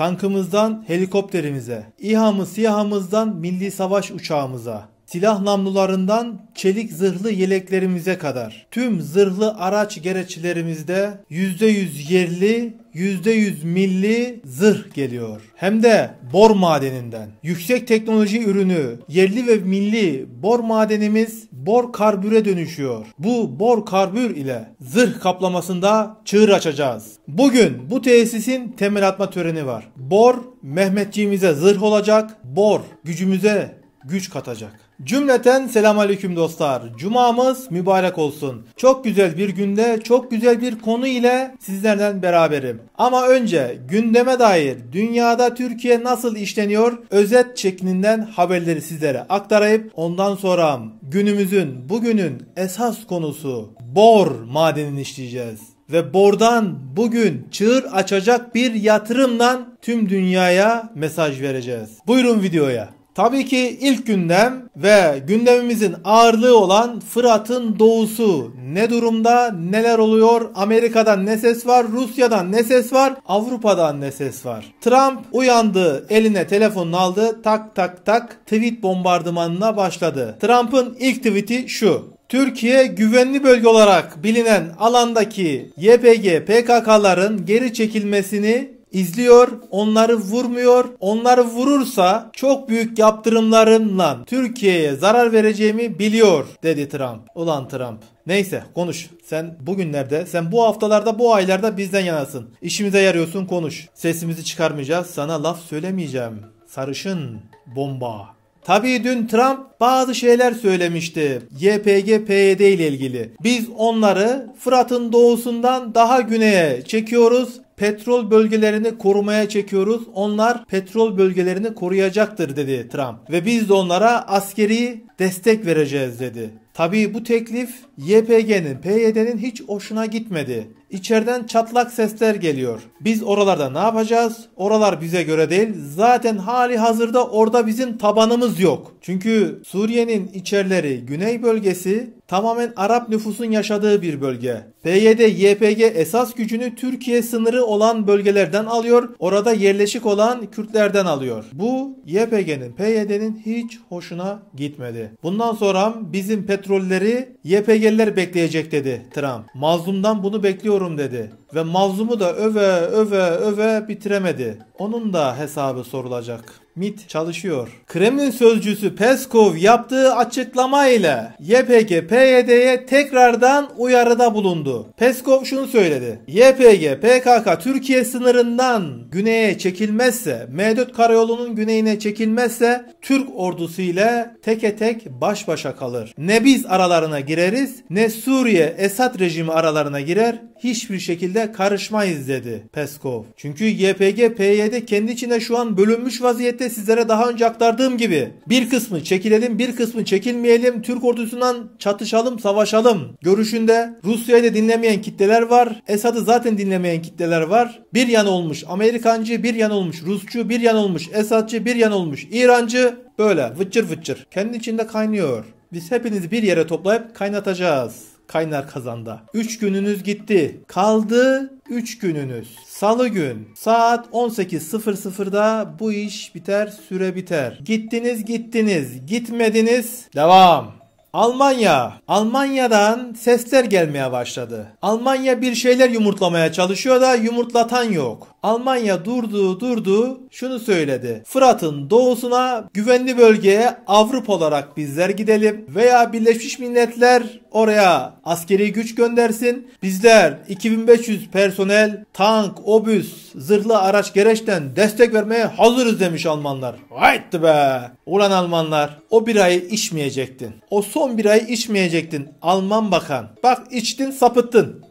tankımızdan helikopterimize, İHA'mız SİHA'mızdan milli savaş uçağımıza, silah namlularından çelik zırhlı yeleklerimize kadar tüm zırhlı araç gereçlerimizde %100 yerli %100 milli zırh geliyor. Hem de bor madeninden. Yüksek teknoloji ürünü yerli ve milli bor madenimiz bor karbüre dönüşüyor. Bu bor karbür ile zırh kaplamasında çığır açacağız. Bugün bu tesisin temel atma töreni var. Bor Mehmetçiğimize zırh olacak. Bor gücümüze güç katacak. Cümleten selam aleyküm dostlar. Cumamız mübarek olsun. Çok güzel bir günde çok güzel bir konu ile sizlerden beraberim. Ama önce gündeme dair dünyada Türkiye nasıl işleniyor özet şeklinden haberleri sizlere aktarayıp ondan sonra günümüzün bugünün esas konusu bor madenini işleyeceğiz. Ve bordan bugün çığır açacak bir yatırımdan tüm dünyaya mesaj vereceğiz. Buyurun videoya. Tabii ki ilk gündem ve gündemimizin ağırlığı olan Fırat'ın doğusu ne durumda neler oluyor Amerika'dan ne ses var Rusya'dan ne ses var Avrupa'dan ne ses var. Trump uyandı eline telefonunu aldı tak tak tak tweet bombardımanına başladı. Trump'ın ilk tweeti şu Türkiye güvenli bölge olarak bilinen alandaki YPG PKK'ların geri çekilmesini izliyor, onları vurmuyor. Onları vurursa çok büyük yaptırımlarımla Türkiye'ye zarar vereceğimi biliyor dedi Trump. Ulan Trump. Neyse konuş. Sen bugünlerde, sen bu haftalarda, bu aylarda bizden yanasın. İşimize yarıyorsun konuş. Sesimizi çıkarmayacağız. Sana laf söylemeyeceğim. Sarışın bomba. Tabii dün Trump bazı şeyler söylemişti. YPG PYD ile ilgili. Biz onları Fırat'ın doğusundan daha güneye çekiyoruz petrol bölgelerini korumaya çekiyoruz. Onlar petrol bölgelerini koruyacaktır dedi Trump. Ve biz de onlara askeri destek vereceğiz dedi. Tabii bu teklif YPG'nin, PYD'nin hiç hoşuna gitmedi. İçeriden çatlak sesler geliyor. Biz oralarda ne yapacağız? Oralar bize göre değil. Zaten hali hazırda orada bizim tabanımız yok. Çünkü Suriye'nin içerleri, güney bölgesi tamamen Arap nüfusun yaşadığı bir bölge. PYD, YPG esas gücünü Türkiye sınırı olan bölgelerden alıyor, orada yerleşik olan Kürtlerden alıyor. Bu YPG'nin, PYD'nin hiç hoşuna gitmedi. Bundan sonra bizim petrolleri YPG'liler bekleyecek dedi Trump. Mazlumdan bunu bekliyor istiyorum dedi ve mazlumu da öve öve öve bitiremedi. Onun da hesabı sorulacak. MIT çalışıyor. Kremlin sözcüsü Peskov yaptığı açıklama ile YPG PYD'ye tekrardan uyarıda bulundu. Peskov şunu söyledi. YPG PKK Türkiye sınırından güneye çekilmezse, M4 karayolunun güneyine çekilmezse Türk ordusu ile teke tek baş başa kalır. Ne biz aralarına gireriz ne Suriye Esad rejimi aralarına girer. Hiçbir şekilde PYD'ye karışmayız dedi Peskov. Çünkü YPG PYD kendi içinde şu an bölünmüş vaziyette sizlere daha önce aktardığım gibi bir kısmı çekilelim bir kısmı çekilmeyelim Türk ordusundan çatışalım savaşalım görüşünde Rusya'yı da dinlemeyen kitleler var Esad'ı zaten dinlemeyen kitleler var bir yan olmuş Amerikancı bir yan olmuş Rusçu bir yan olmuş Esadçı bir yan olmuş İrancı böyle vıçır vıçır kendi içinde kaynıyor biz hepinizi bir yere toplayıp kaynatacağız kaynar kazanda. 3 gününüz gitti. Kaldı 3 gününüz. Salı gün saat 18.00'da bu iş biter, süre biter. Gittiniz, gittiniz, gitmediniz. Devam. Almanya. Almanya'dan sesler gelmeye başladı. Almanya bir şeyler yumurtlamaya çalışıyor da yumurtlatan yok. Almanya durduğu durduğu şunu söyledi. Fırat'ın doğusuna güvenli bölgeye Avrupa olarak bizler gidelim veya Birleşmiş Milletler oraya askeri güç göndersin. Bizler 2500 personel, tank, obüs, zırhlı araç gereçten destek vermeye hazırız demiş Almanlar. Haydi be! Ulan Almanlar o bir birayı içmeyecektin. O son bir birayı içmeyecektin Alman bakan. Bak içtin sapıttın.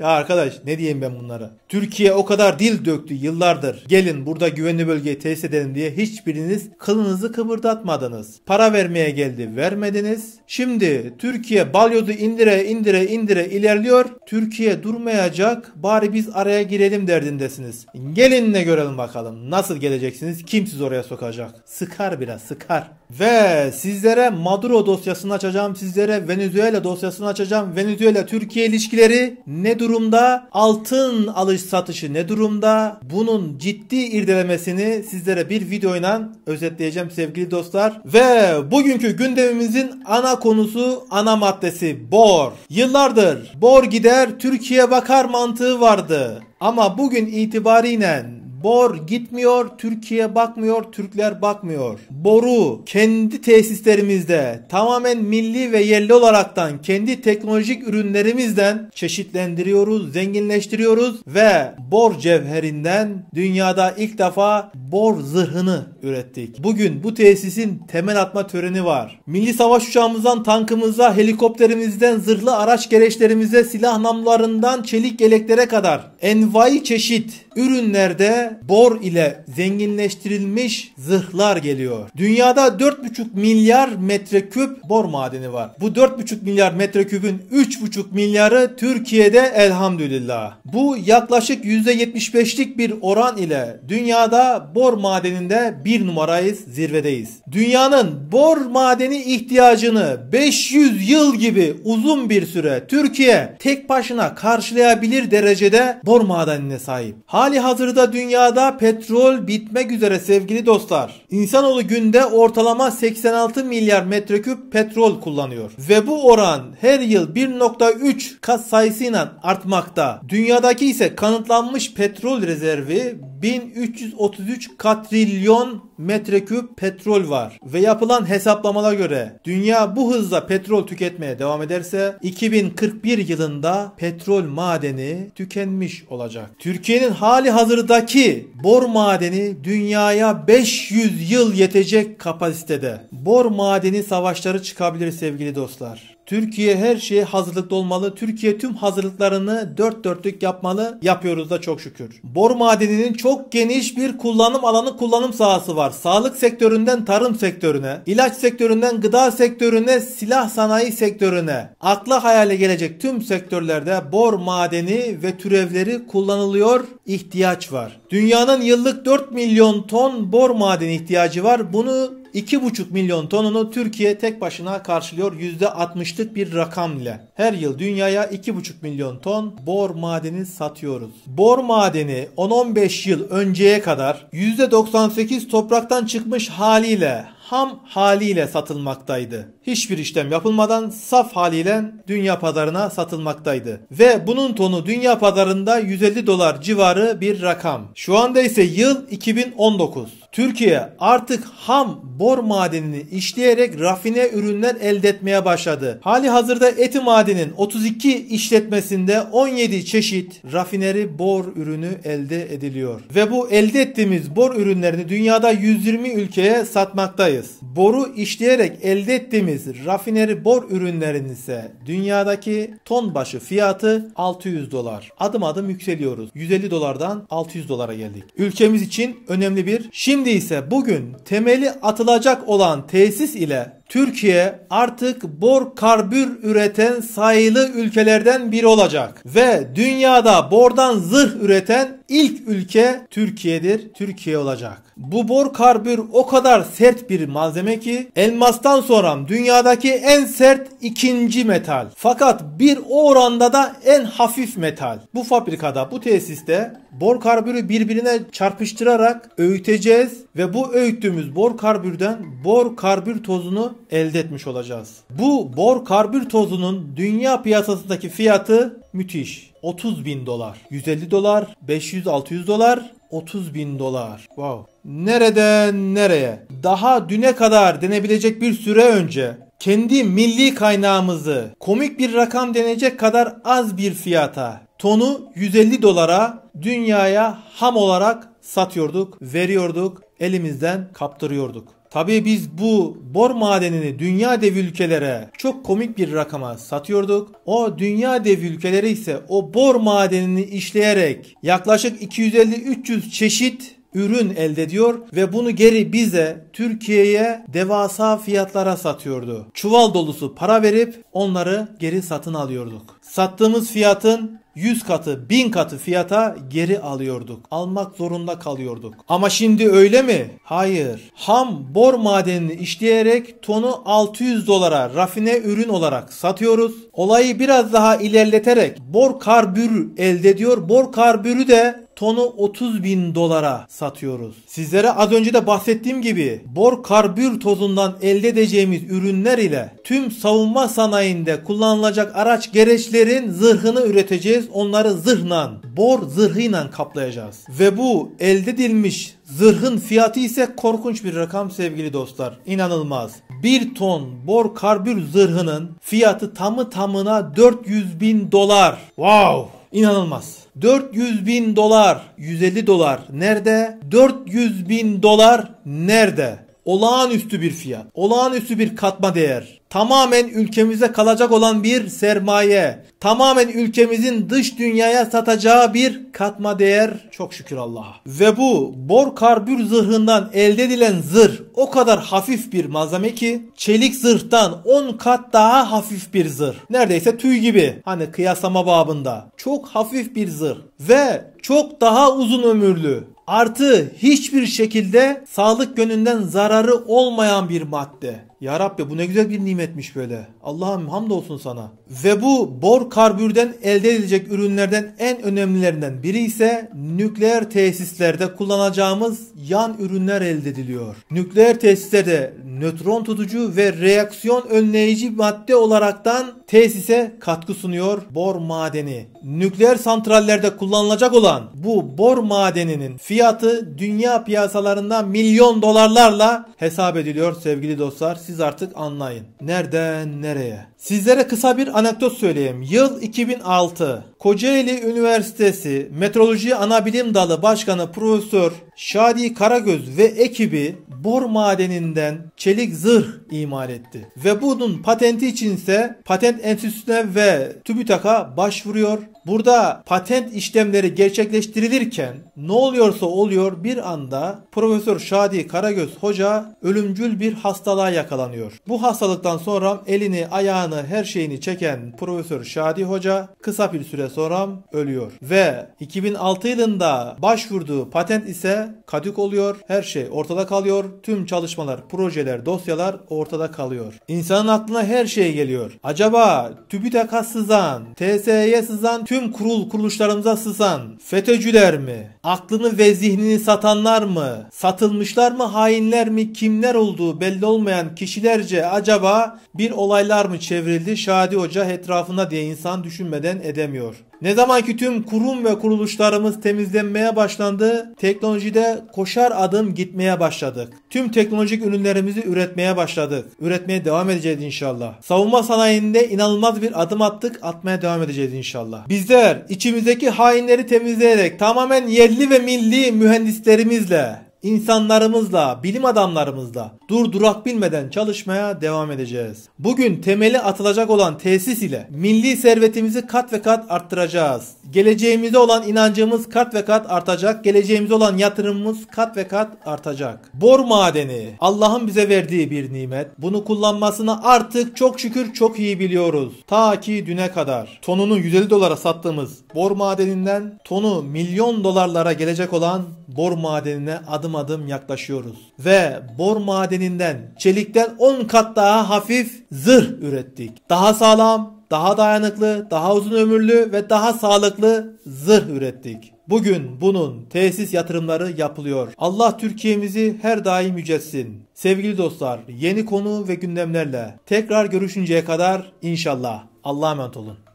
Ya arkadaş ne diyeyim ben bunlara? Türkiye o kadar dil döktü yıllardır. Gelin burada güvenli bölgeyi tesis edelim diye hiçbiriniz kılınızı kıpırdatmadınız. Para vermeye geldi vermediniz. Şimdi Türkiye balyozu indire indire indire ilerliyor. Türkiye durmayacak bari biz araya girelim derdindesiniz. Gelin ne görelim bakalım nasıl geleceksiniz kim sizi oraya sokacak? Sıkar biraz sıkar. Ve sizlere Maduro dosyasını açacağım sizlere Venezuela dosyasını açacağım. Venezuela Türkiye ilişkileri ne durum? durumda? Altın alış satışı ne durumda? Bunun ciddi irdelemesini sizlere bir videoyla özetleyeceğim sevgili dostlar. Ve bugünkü gündemimizin ana konusu, ana maddesi bor. Yıllardır bor gider Türkiye bakar mantığı vardı. Ama bugün itibariyle Bor gitmiyor, Türkiye bakmıyor, Türkler bakmıyor. Boru kendi tesislerimizde tamamen milli ve yerli olaraktan kendi teknolojik ürünlerimizden çeşitlendiriyoruz, zenginleştiriyoruz ve bor cevherinden dünyada ilk defa bor zırhını ürettik. Bugün bu tesisin temel atma töreni var. Milli savaş uçağımızdan tankımıza, helikopterimizden zırhlı araç gereçlerimize, silah namlarından çelik yeleklere kadar envai çeşit ürünlerde bor ile zenginleştirilmiş zırhlar geliyor. Dünyada 4,5 milyar metreküp bor madeni var. Bu 4,5 milyar metreküpün 3,5 milyarı Türkiye'de elhamdülillah. Bu yaklaşık %75'lik bir oran ile dünyada bor madeninde bir numarayız, zirvedeyiz. Dünyanın bor madeni ihtiyacını 500 yıl gibi uzun bir süre Türkiye tek başına karşılayabilir derecede bor madenine sahip. Hala Hali hazırda dünyada petrol bitmek üzere sevgili dostlar. İnsanoğlu günde ortalama 86 milyar metreküp petrol kullanıyor. Ve bu oran her yıl 1.3 kat sayısıyla artmakta. Dünyadaki ise kanıtlanmış petrol rezervi 1333 katrilyon metreküp petrol var ve yapılan hesaplamalara göre dünya bu hızla petrol tüketmeye devam ederse 2041 yılında petrol madeni tükenmiş olacak. Türkiye'nin hali hazırdaki bor madeni dünyaya 500 yıl yetecek kapasitede. Bor madeni savaşları çıkabilir sevgili dostlar. Türkiye her şeye hazırlıklı olmalı. Türkiye tüm hazırlıklarını dört dörtlük yapmalı. Yapıyoruz da çok şükür. Bor madeninin çok geniş bir kullanım alanı kullanım sahası var. Sağlık sektöründen tarım sektörüne, ilaç sektöründen gıda sektörüne, silah sanayi sektörüne. Akla hayale gelecek tüm sektörlerde bor madeni ve türevleri kullanılıyor. ihtiyaç var. Dünyanın yıllık 4 milyon ton bor madeni ihtiyacı var. Bunu 2,5 milyon tonunu Türkiye tek başına karşılıyor %60'lık bir rakam ile. Her yıl dünyaya 2,5 milyon ton bor madeni satıyoruz. Bor madeni 10-15 yıl önceye kadar %98 topraktan çıkmış haliyle ham haliyle satılmaktaydı. Hiçbir işlem yapılmadan saf haliyle dünya pazarına satılmaktaydı. Ve bunun tonu dünya pazarında 150 dolar civarı bir rakam. Şu anda ise yıl 2019. Türkiye artık ham bor madenini işleyerek rafine ürünler elde etmeye başladı. Hali hazırda Eti Maden'in 32 işletmesinde 17 çeşit rafineri bor ürünü elde ediliyor. Ve bu elde ettiğimiz bor ürünlerini dünyada 120 ülkeye satmaktayız. Boru işleyerek elde ettiğimiz rafineri bor ürünlerin ise dünyadaki ton başı fiyatı 600 dolar. Adım adım yükseliyoruz. 150 dolardan 600 dolara geldik. Ülkemiz için önemli bir şimdi Şimdi ise bugün temeli atılacak olan tesis ile Türkiye artık bor karbür üreten sayılı ülkelerden biri olacak ve dünyada bordan zırh üreten ilk ülke Türkiye'dir. Türkiye olacak. Bu bor karbür o kadar sert bir malzeme ki elmastan sonra dünyadaki en sert ikinci metal. Fakat bir o oranda da en hafif metal. Bu fabrikada, bu tesiste bor karbürü birbirine çarpıştırarak öğüteceğiz ve bu öğüttüğümüz bor karbürden bor karbür tozunu elde etmiş olacağız. Bu bor karbür tozunun dünya piyasasındaki fiyatı müthiş. 30 bin dolar, 150 dolar, 500-600 dolar, 30 bin dolar. Wow. Nereden nereye? Daha düne kadar denebilecek bir süre önce kendi milli kaynağımızı komik bir rakam denecek kadar az bir fiyata tonu 150 dolara dünyaya ham olarak satıyorduk, veriyorduk, elimizden kaptırıyorduk. Tabii biz bu bor madenini dünya dev ülkelere çok komik bir rakama satıyorduk. O dünya dev ülkeleri ise o bor madenini işleyerek yaklaşık 250-300 çeşit ürün elde ediyor ve bunu geri bize Türkiye'ye devasa fiyatlara satıyordu. Çuval dolusu para verip onları geri satın alıyorduk. Sattığımız fiyatın 100 katı, 1000 katı fiyata geri alıyorduk. Almak zorunda kalıyorduk. Ama şimdi öyle mi? Hayır. Ham bor madenini işleyerek tonu 600 dolara rafine ürün olarak satıyoruz. Olayı biraz daha ilerleterek bor karbür elde ediyor. Bor karbürü de tonu 30 bin dolara satıyoruz. Sizlere az önce de bahsettiğim gibi bor karbür tozundan elde edeceğimiz ürünler ile tüm savunma sanayinde kullanılacak araç gereçlerin zırhını üreteceğiz. Onları zırhla, bor zırhıyla kaplayacağız. Ve bu elde edilmiş Zırhın fiyatı ise korkunç bir rakam sevgili dostlar. İnanılmaz. 1 ton bor karbür zırhının fiyatı tamı tamına 400 bin dolar. Wow! İnanılmaz. 400 bin dolar 150 dolar nerede? 400 bin dolar nerede? Olağanüstü bir fiyat. Olağanüstü bir katma değer tamamen ülkemize kalacak olan bir sermaye, tamamen ülkemizin dış dünyaya satacağı bir katma değer çok şükür Allah'a. Ve bu bor karbür zırhından elde edilen zırh o kadar hafif bir malzeme ki çelik zırhtan 10 kat daha hafif bir zırh. Neredeyse tüy gibi hani kıyaslama babında. Çok hafif bir zırh ve çok daha uzun ömürlü. Artı hiçbir şekilde sağlık yönünden zararı olmayan bir madde. Ya Rabbi bu ne güzel bir nimetmiş böyle. Allah'ım hamdolsun sana. Ve bu bor karbürden elde edilecek ürünlerden en önemlilerinden biri ise nükleer tesislerde kullanacağımız yan ürünler elde ediliyor. Nükleer tesislerde nötron tutucu ve reaksiyon önleyici madde olaraktan tesise katkı sunuyor bor madeni. Nükleer santrallerde kullanılacak olan bu bor madeninin fiyatı dünya piyasalarında milyon dolarlarla hesap ediliyor sevgili dostlar siz artık anlayın. Nereden nereye? Sizlere kısa bir anekdot söyleyeyim. Yıl 2006. Kocaeli Üniversitesi Metroloji Anabilim Dalı Başkanı Profesör Şadi Karagöz ve ekibi bor madeninden çelik zırh imal etti. Ve bunun patenti için ise patent enstitüsüne ve TÜBİTAK'a başvuruyor. Burada patent işlemleri gerçekleştirilirken ne oluyorsa oluyor bir anda Profesör Şadi Karagöz Hoca ölümcül bir hastalığa yakalanıyor. Bu hastalıktan sonra elini, ayağını, her şeyini çeken Profesör Şadi Hoca kısa bir süre sonra ölüyor. Ve 2006 yılında başvurduğu patent ise kadük oluyor. Her şey ortada kalıyor. Tüm çalışmalar, projeler, dosyalar ortada kalıyor. İnsanın aklına her şey geliyor. Acaba TÜBİTAK'a sızan, TSE'ye sızan tüm tüm kurul kuruluşlarımıza sızan FETÖ'cüler mi? Aklını ve zihnini satanlar mı? Satılmışlar mı hainler mi? Kimler olduğu belli olmayan kişilerce acaba bir olaylar mı çevrildi Şadi Hoca etrafında diye insan düşünmeden edemiyor. Ne zaman ki tüm kurum ve kuruluşlarımız temizlenmeye başlandı, teknolojide koşar adım gitmeye başladık. Tüm teknolojik ürünlerimizi üretmeye başladık. Üretmeye devam edeceğiz inşallah. Savunma sanayinde inanılmaz bir adım attık, atmaya devam edeceğiz inşallah. Bizler içimizdeki hainleri temizleyerek tamamen yerli ve milli mühendislerimizle insanlarımızla, bilim adamlarımızla dur durak bilmeden çalışmaya devam edeceğiz. Bugün temeli atılacak olan tesis ile milli servetimizi kat ve kat arttıracağız. Geleceğimize olan inancımız kat ve kat artacak. Geleceğimize olan yatırımımız kat ve kat artacak. Bor madeni Allah'ın bize verdiği bir nimet. Bunu kullanmasını artık çok şükür çok iyi biliyoruz. Ta ki düne kadar tonunu 150 dolara sattığımız bor madeninden tonu milyon dolarlara gelecek olan bor madenine adım adım adım yaklaşıyoruz. Ve bor madeninden, çelikten 10 kat daha hafif zırh ürettik. Daha sağlam, daha dayanıklı, daha uzun ömürlü ve daha sağlıklı zırh ürettik. Bugün bunun tesis yatırımları yapılıyor. Allah Türkiye'mizi her daim yücelsin. Sevgili dostlar, yeni konu ve gündemlerle tekrar görüşünceye kadar inşallah. Allah'a emanet olun.